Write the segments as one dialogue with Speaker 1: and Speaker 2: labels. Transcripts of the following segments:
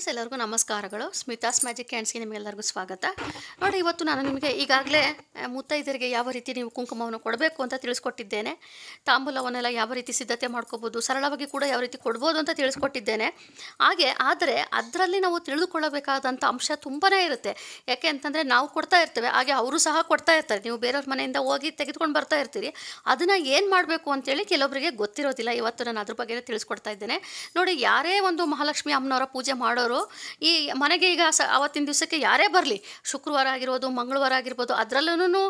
Speaker 1: friends ಎಲ್ಲರಿಗೂ ನಮಸ್ಕಾರಗಳು Smitha's magic ಕ್ಯಾಂಡ್ಸ್ಗೆ ನಿಮಗೆಲ್ಲರಿಗೂ ಸ್ವಾಗತ ನೋಡಿ ಇವತ್ತು ನಾನು ನಿಮಗೆ ಈಗಾಗಲೇ ಮುತ್ತೈದರಿಗೆ ಯಾವ ರೀತಿ ನೀವು ಕುಂಕುಮವನ್ನು ಕೊಡಬೇಕು ಅಂತ ತಿಳಿಸ್ಕೊಟ್ಟಿದ್ದೇನೆ ತಾಂಬೂಲವನ್ನೆಲ್ಲ ಯಾವ ರೀತಿ ಸಿದ್ಧತೆ ಮಾಡ್ಕೋಬೋದು ಸರಳವಾಗಿ ಕೂಡ ಯಾವ ರೀತಿ ಕೊಡ್ಬೋದು ಅಂತ ತಿಳಿಸ್ಕೊಟ್ಟಿದ್ದೇನೆ ಹಾಗೆ ಆದರೆ ಅದರಲ್ಲಿ ನಾವು ತಿಳಿದುಕೊಳ್ಳಬೇಕಾದಂಥ ಅಂಶ ತುಂಬಾ ಇರುತ್ತೆ ಯಾಕೆ ಅಂತಂದರೆ ನಾವು ಕೊಡ್ತಾ ಇರ್ತೇವೆ ಹಾಗೆ ಅವರು ಸಹ ಕೊಡ್ತಾ ಇರ್ತಾರೆ ನೀವು ಬೇರೆಯವ್ರ ಮನೆಯಿಂದ ಹೋಗಿ ತೆಗೆದುಕೊಂಡು ಬರ್ತಾ ಇರ್ತೀರಿ ಅದನ್ನು ಏನು ಮಾಡಬೇಕು ಅಂತೇಳಿ ಕೆಲವೊಬ್ಬರಿಗೆ ಗೊತ್ತಿರೋದಿಲ್ಲ ಇವತ್ತು ನಾನು ಅದ್ರ ಬಗ್ಗೆ ತಿಳಿಸ್ಕೊಡ್ತಾ ಇದ್ದೇನೆ ನೋಡಿ ಯಾರೇ ಒಂದು ಮಹಾಲಕ್ಷ್ಮಿ ಅಮ್ಮನವರ ಪೂಜೆ ಮಾಡೋರು ಅವರು ಈ ಮನೆಗೆ ಈಗ ಸ ಆವತ್ತಿನ ದಿವಸಕ್ಕೆ ಯಾರೇ ಬರಲಿ ಶುಕ್ರವಾರ ಆಗಿರ್ಬೋದು ಮಂಗಳವಾರ ಆಗಿರ್ಬೋದು ಅದರಲ್ಲೂ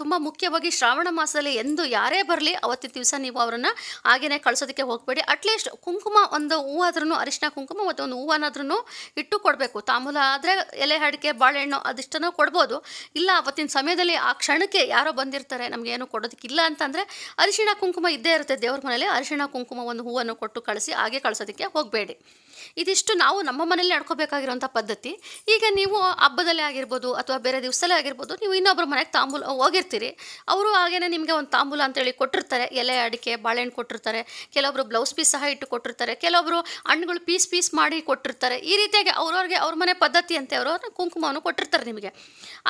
Speaker 1: ತುಂಬ ಮುಖ್ಯವಾಗಿ ಶ್ರಾವಣ ಮಾಸದಲ್ಲಿ ಎಂದು ಯಾರೇ ಬರಲಿ ಅವತ್ತಿನ ದಿವಸ ನೀವು ಅವರನ್ನು ಹಾಗೇನೆ ಕಳಿಸೋದಕ್ಕೆ ಹೋಗಬೇಡಿ ಅಟ್ಲೀಸ್ಟ್ ಕುಂಕುಮ ಒಂದು ಹೂವಾದ್ರೂ ಅರಿಶಿನ ಕುಂಕುಮ ಮತ್ತು ಒಂದು ಹೂವನಾದ್ರೂ ಇಟ್ಟು ಕೊಡಬೇಕು ತಾಮೂಲ ಆದರೆ ಎಲೆ ಅಡಿಕೆ ಬಾಳೆಹಣ್ಣು ಅದಿಷ್ಟನ್ನು ಕೊಡ್ಬೋದು ಇಲ್ಲ ಅವತ್ತಿನ ಸಮಯದಲ್ಲಿ ಆ ಕ್ಷಣಕ್ಕೆ ಯಾರೋ ಬಂದಿರ್ತಾರೆ ನಮಗೆ ಏನು ಕೊಡೋದಕ್ಕಿಲ್ಲ ಅಂತಂದರೆ ಅರಿಶಿಣ ಕುಂಕುಮ ಇದ್ದೇ ಇರುತ್ತೆ ದೇವ್ರ ಮನೆಯಲ್ಲಿ ಅರಿಶಿಣ ಕುಂಕುಮ ಒಂದು ಹೂವನ್ನು ಕೊಟ್ಟು ಕಳಿಸಿ ಹಾಗೆ ಕಳಿಸೋದಕ್ಕೆ ಹೋಗಬೇಡಿ ಇದಿಷ್ಟು ನಾವು ನಮ್ಮ ಮನೇಲಿ ನಡ್ಕೋಬೇಕಾಗಿರುವಂಥ ಪದ್ಧತಿ ಈಗ ನೀವು ಹಬ್ಬದಲ್ಲೇ ಆಗಿರ್ಬೋದು ಅಥವಾ ಬೇರೆ ದಿವಸದಲ್ಲೇ ಆಗಿರ್ಬೋದು ನೀವು ಇನ್ನೊಬ್ಬರ ಮನೆಗೆ ತಾಂಬೂಲ ಹೋಗಿರ್ತೀರಿ ಅವರು ಹಾಗೇ ನಿಮಗೆ ಒಂದು ತಾಂಬೂಲ ಅಂತೇಳಿ ಕೊಟ್ಟಿರ್ತಾರೆ ಎಲೆ ಅಡಿಕೆ ಬಾಳೆಹಣ್ಣು ಕೊಟ್ಟಿರ್ತಾರೆ ಕೆಲವೊಬ್ರು ಬ್ಲೌಸ್ ಪೀಸ್ ಸಹ ಇಟ್ಟು ಕೊಟ್ಟಿರ್ತಾರೆ ಕೆಲವೊಬ್ಬರು ಹಣ್ಣುಗಳು ಪೀಸ್ ಪೀಸ್ ಮಾಡಿ ಕೊಟ್ಟಿರ್ತಾರೆ ಈ ರೀತಿಯಾಗಿ ಅವ್ರವ್ರಿಗೆ ಅವ್ರ ಮನೆ ಪದ್ಧತಿ ಅಂತೆ ಅವರು ಕುಂಕುಮವನ್ನು ಕೊಟ್ಟಿರ್ತಾರೆ ನಿಮಗೆ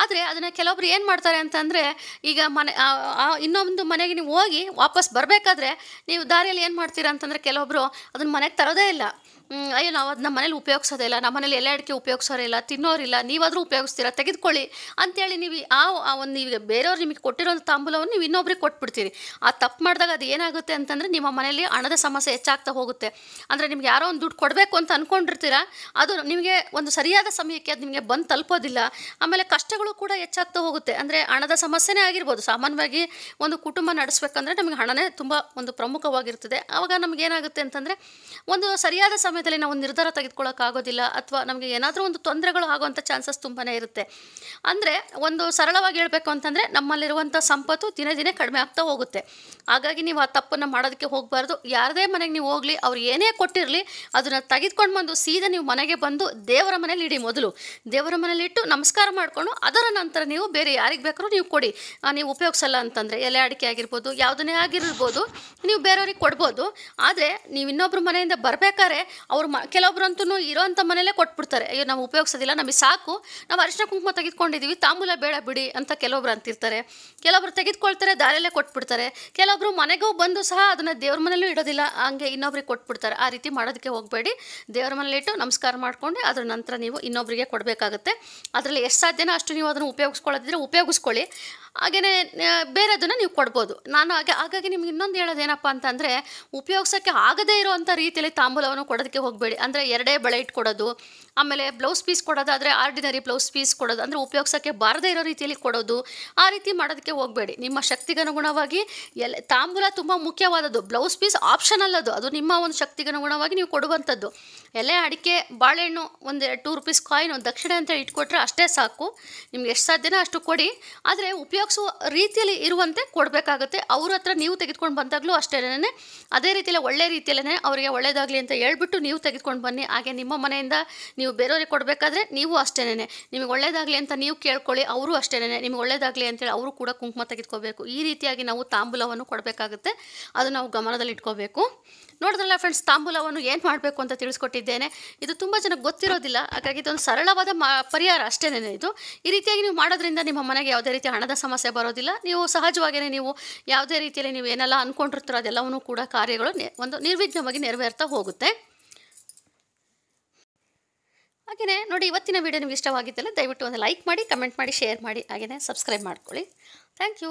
Speaker 1: ಆದರೆ ಅದನ್ನು ಕೆಲವೊಬ್ರು ಏನು ಮಾಡ್ತಾರೆ ಅಂತಂದರೆ ಈಗ ಮನೆ ಇನ್ನೊಂದು ಮನೆಗೆ ನೀವು ಹೋಗಿ ವಾಪಸ್ ಬರಬೇಕಾದ್ರೆ ನೀವು ದಾರಿಯಲ್ಲಿ ಏನು ಮಾಡ್ತೀರಾ ಅಂತಂದರೆ ಕೆಲವೊಬ್ಬರು ಅದನ್ನು ಮನೆಗೆ ತರೋದೇ ಇಲ್ಲ ಅಯ್ಯೋ ನಾವು ಅದು ನಮ್ಮ ಮನೇಲಿ ಉಪಯೋಗಿಸೋದೇ ಇಲ್ಲ ನಮ್ಮ ಮನೇಲಿ ಎಲೆ ಅಡಿಕೆ ಉಪಯೋಗಿಸೋರಿಲ್ಲ ತಿನ್ನೋರಿಲ್ಲ ನೀವಾದರೂ ಉಪಯೋಗಿಸ್ತೀರಾ ತೆಗೆದುಕೊಳ್ಳಿ ಅಂತೇಳಿ ನೀವು ಆ ಒಂದು ನೀವು ಬೇರೆಯವ್ರು ನಿಮಗೆ ಕೊಟ್ಟಿರೋಂಥ ತಾಂಬೂಲವನ್ನು ನೀವು ಇನ್ನೊಬ್ರಿಗೆ ಕೊಟ್ಬಿಡ್ತೀರಿ ಆ ತಪ್ಪು ಮಾಡಿದಾಗ ಅದು ಏನಾಗುತ್ತೆ ಅಂತಂದರೆ ನಿಮ್ಮ ಮನೇಲಿ ಹಣದ ಸಮಸ್ಯೆ ಹೆಚ್ಚಾಗ್ತಾ ಹೋಗುತ್ತೆ ಅಂದರೆ ನಿಮ್ಗೆ ಯಾರೋ ಒಂದು ದುಡ್ಡು ಕೊಡಬೇಕು ಅಂತ ಅಂದ್ಕೊಂಡಿರ್ತೀರಾ ಅದು ನಿಮಗೆ ಒಂದು ಸರಿಯಾದ ಸಮಯಕ್ಕೆ ಅದು ನಿಮಗೆ ಬಂದು ತಲುಪೋದಿಲ್ಲ ಆಮೇಲೆ ಕಷ್ಟಗಳು ಕೂಡ ಹೆಚ್ಚಾಗ್ತಾ ಹೋಗುತ್ತೆ ಅಂದರೆ ಹಣದ ಸಮಸ್ಯೆನೇ ಆಗಿರ್ಬೋದು ಸಾಮಾನ್ಯವಾಗಿ ಒಂದು ಕುಟುಂಬ ನಡೆಸ್ಬೇಕಂದ್ರೆ ನಮಗೆ ಹಣನೇ ತುಂಬ ಒಂದು ಪ್ರಮುಖವಾಗಿರ್ತದೆ ಆವಾಗ ನಮಗೇನಾಗುತ್ತೆ ಅಂತಂದರೆ ಒಂದು ಸರಿಯಾದ ಸಮಯ ಸಮಯದಲ್ಲಿ ನಾವು ಒಂದು ನಿರ್ಧಾರ ಆಗೋದಿಲ್ಲ ಅಥವಾ ನಮಗೆ ಏನಾದರೂ ಒಂದು ತೊಂದರೆಗಳು ಆಗುವಂಥ ಚಾನ್ಸಸ್ ತುಂಬಾ ಇರುತ್ತೆ ಅಂದರೆ ಒಂದು ಸರಳವಾಗಿ ಹೇಳಬೇಕು ಅಂತಂದರೆ ನಮ್ಮಲ್ಲಿರುವಂಥ ಸಂಪತ್ತು ದಿನೇ ದಿನೇ ಕಡಿಮೆ ಆಗ್ತಾ ಹೋಗುತ್ತೆ ಹಾಗಾಗಿ ನೀವು ಆ ತಪ್ಪನ್ನು ಮಾಡೋದಕ್ಕೆ ಹೋಗಬಾರ್ದು ಯಾರದೇ ಮನೆಗೆ ನೀವು ಹೋಗಲಿ ಅವ್ರು ಏನೇ ಕೊಟ್ಟಿರಲಿ ಅದನ್ನು ತೆಗೆದುಕೊಂಡು ಬಂದು ಸೀದಾ ನೀವು ಮನೆಗೆ ಬಂದು ದೇವರ ಮನೇಲಿ ಇಡಿ ಮೊದಲು ದೇವರ ಮನೇಲಿ ಇಟ್ಟು ನಮಸ್ಕಾರ ಮಾಡಿಕೊಂಡು ಅದರ ನಂತರ ನೀವು ಬೇರೆ ಯಾರಿಗೆ ಬೇಕಾದ್ರೂ ನೀವು ಕೊಡಿ ನೀವು ಉಪಯೋಗಿಸಲ್ಲ ಅಂತಂದರೆ ಎಲೆ ಅಡಿಕೆ ಆಗಿರ್ಬೋದು ಯಾವುದನ್ನೇ ಆಗಿರ್ಬೋದು ನೀವು ಬೇರೆಯವ್ರಿಗೆ ಕೊಡ್ಬೋದು ಆದರೆ ನೀವು ಇನ್ನೊಬ್ಬರು ಮನೆಯಿಂದ ಬರಬೇಕಾದ್ರೆ ಅವ್ರು ಮ ಕೆಲವೊಬ್ಬರಂತೂ ಇರೋಂಥ ಮನೇಲೇ ಕೊಟ್ಬಿಡ್ತಾರೆ ಅಯ್ಯೋ ನಾವು ಉಪಯೋಗಿಸೋದಿಲ್ಲ ನಮಗೆ ಸಾಕು ನಾವು ಅರಿಶಿನ ಕುಂಕುಮ ತೆಗೆದುಕೊಂಡಿದ್ದೀವಿ ತಾಂಬೂಲ ಬೇಡ ಬಿಡಿ ಅಂತ ಕೆಲವೊಬ್ರು ಅಂತಿರ್ತಾರೆ ಕೆಲವೊಬ್ರು ತೆಗೆದುಕೊಳ್ತಾರೆ ದಾರಿಯಲ್ಲೇ ಕೊಟ್ಬಿಡ್ತಾರೆ ಕೆಲವೊಬ್ರು ಮನೆಗೂ ಬಂದು ಸಹ ಅದನ್ನು ದೇವ್ರ ಮನೇಲೂ ಇಡೋದಿಲ್ಲ ಹಂಗೆ ಇನ್ನೊಬ್ರಿಗೆ ಕೊಟ್ಬಿಡ್ತಾರೆ ಆ ರೀತಿ ಮಾಡೋದಕ್ಕೆ ಹೋಗಬೇಡಿ ದೇವ್ರ ಮನೇಲಿಟ್ಟು ನಮಸ್ಕಾರ ಮಾಡಿಕೊಂಡು ಅದರ ನಂತರ ನೀವು ಇನ್ನೊಬ್ಬರಿಗೆ ಕೊಡಬೇಕಾಗುತ್ತೆ ಅದರಲ್ಲಿ ಎಷ್ಟು ಸಾಧ್ಯನೋ ಅಷ್ಟು ನೀವು ಅದನ್ನು ಉಪಯೋಗಿಸ್ಕೊಳ್ಳೋದಿದ್ರೆ ಉಪಯೋಗಿಸ್ಕೊಳ್ಳಿ ಹಾಗೆಯೇ ಬೇರೆದನ್ನು ನೀವು ಕೊಡ್ಬೋದು ನಾನು ಹಾಗೆ ಹಾಗಾಗಿ ನಿಮ್ಗೆ ಇನ್ನೊಂದು ಹೇಳೋದೇನಪ್ಪ ಅಂತಂದರೆ ಉಪಯೋಗಿಸೋಕ್ಕೆ ಆಗದೇ ಇರುವಂಥ ರೀತಿಯಲ್ಲಿ ತಾಂಬೂಲವನ್ನು ಕೊಡೋದಕ್ಕೆ ಹೋಗಬೇಡಿ ಅಂದರೆ ಎರಡೇ ಬಳೆ ಇಟ್ಕೊಡೋದು ಆಮೇಲೆ ಬ್ಲೌಸ್ ಪೀಸ್ ಕೊಡೋದಾದರೆ ಆರ್ಡಿನರಿ ಬ್ಲೌಸ್ ಪೀಸ್ ಕೊಡೋದು ಅಂದರೆ ಉಪಯೋಗಿಸೋಕ್ಕೆ ಬಾರದೇ ಇರೋ ರೀತಿಯಲ್ಲಿ ಕೊಡೋದು ಆ ರೀತಿ ಮಾಡೋದಕ್ಕೆ ಹೋಗಬೇಡಿ ನಿಮ್ಮ ಶಕ್ತಿಗನುಗುಣವಾಗಿ ಎಲ್ ತಾಂಬೂಲ ತುಂಬ ಮುಖ್ಯವಾದದ್ದು ಬ್ಲೌಸ್ ಪೀಸ್ ಆಪ್ಷನ್ ಅಲ್ಲದು ಅದು ನಿಮ್ಮ ಒಂದು ಶಕ್ತಿಗನುಗುಣವಾಗಿ ನೀವು ಕೊಡುವಂಥದ್ದು ಎಲೆ ಅಡಿಕೆ ಬಾಳೆಹಣ್ಣು ಒಂದು ಟೂ ರುಪೀಸ್ ಕಾಯಿನ್ ಒಂದು ದಕ್ಷಿಣ ಅಂತ ಇಟ್ಕೊಟ್ರೆ ಅಷ್ಟೇ ಸಾಕು ನಿಮ್ಗೆ ಎಷ್ಟು ಸಾಧ್ಯನೋ ಅಷ್ಟು ಕೊಡಿ ಆದರೆ ಉಪಯೋಗ ಉಪಯೋಗಿಸುವ ರೀತಿಯಲ್ಲಿ ಇರುವಂತೆ ಕೊಡಬೇಕಾಗುತ್ತೆ ಅವ್ರ ಹತ್ರ ನೀವು ತೆಗೆದುಕೊಂಡು ಬಂದಾಗಲೂ ಅಷ್ಟೇ ಅದೇ ರೀತಿಯಲ್ಲೇ ಒಳ್ಳೆ ರೀತಿಯಲ್ಲೇ ಅವರಿಗೆ ಒಳ್ಳೆಯದಾಗಲಿ ಅಂತ ಹೇಳ್ಬಿಟ್ಟು ನೀವು ತೆಗೆದುಕೊಂಡು ಬನ್ನಿ ಹಾಗೆ ನಿಮ್ಮ ಮನೆಯಿಂದ ನೀವು ಬೇರೆಯವ್ರಿಗೆ ಕೊಡಬೇಕಾದ್ರೆ ನೀವು ಅಷ್ಟೇ ನಿಮಗೆ ಒಳ್ಳೇದಾಗಲಿ ಅಂತ ನೀವು ಕೇಳ್ಕೊಳ್ಳಿ ಅವರು ಅಷ್ಟೇ ನಿಮಗೆ ಒಳ್ಳೆಯದಾಗಲಿ ಅಂತೇಳಿ ಅವರು ಕೂಡ ಕುಂಕುಮ ತೆಗೆದುಕೋಬೇಕು ಈ ರೀತಿಯಾಗಿ ನಾವು ತಾಂಬೂಲವನ್ನು ಕೊಡಬೇಕಾಗುತ್ತೆ ಅದು ನಾವು ಗಮನದಲ್ಲಿ ಇಟ್ಕೋಬೇಕು ನೋಡಿದ್ರಲ್ಲ ಫ್ರೆಂಡ್ಸ್ ತಾಂಬೂಲವನ್ನು ಏನು ಮಾಡಬೇಕು ಅಂತ ತಿಳಿಸ್ಕೊಟ್ಟಿದ್ದೇನೆ ಇದು ತುಂಬ ಜನಕ್ಕೆ ಗೊತ್ತಿರೋದಿಲ್ಲ ಹಾಗಾಗಿ ಇದೊಂದು ಸರಳವಾದ ಪರಿಹಾರ ಅಷ್ಟೇ ಇದು ಈ ರೀತಿಯಾಗಿ ನೀವು ಮಾಡೋದ್ರಿಂದ ನಿಮ್ಮ ಮನೆಗೆ ಯಾವುದೇ ರೀತಿ ಹಣದ ಸಮಸ್ಯೆ ಬರೋದಿಲ್ಲ ನೀವು ಸಹಜವಾಗಿಯೇ ನೀವು ಯಾವುದೇ ರೀತಿಯಲ್ಲಿ ನೀವು ಏನೆಲ್ಲ ಅಂದ್ಕೊಂಡಿರ್ತೀರೋ ಅದೆಲ್ಲವನ್ನೂ ಕೂಡ ಕಾರ್ಯಗಳು ಒಂದು ನಿರ್ವಿಘ್ನವಾಗಿ ನೆರವೇರ್ತಾ ಹೋಗುತ್ತೆ ಹಾಗೆಯೇ ನೋಡಿ ಇವತ್ತಿನ ವೀಡಿಯೋ ನಿಮ್ಗೆ ಇಷ್ಟವಾಗಿದ್ದಲ್ಲ ದಯವಿಟ್ಟು ಒಂದು ಲೈಕ್ ಮಾಡಿ ಕಮೆಂಟ್ ಮಾಡಿ ಶೇರ್ ಮಾಡಿ ಹಾಗೆಯೇ ಸಬ್ಸ್ಕ್ರೈಬ್ ಮಾಡ್ಕೊಳ್ಳಿ ಥ್ಯಾಂಕ್ ಯು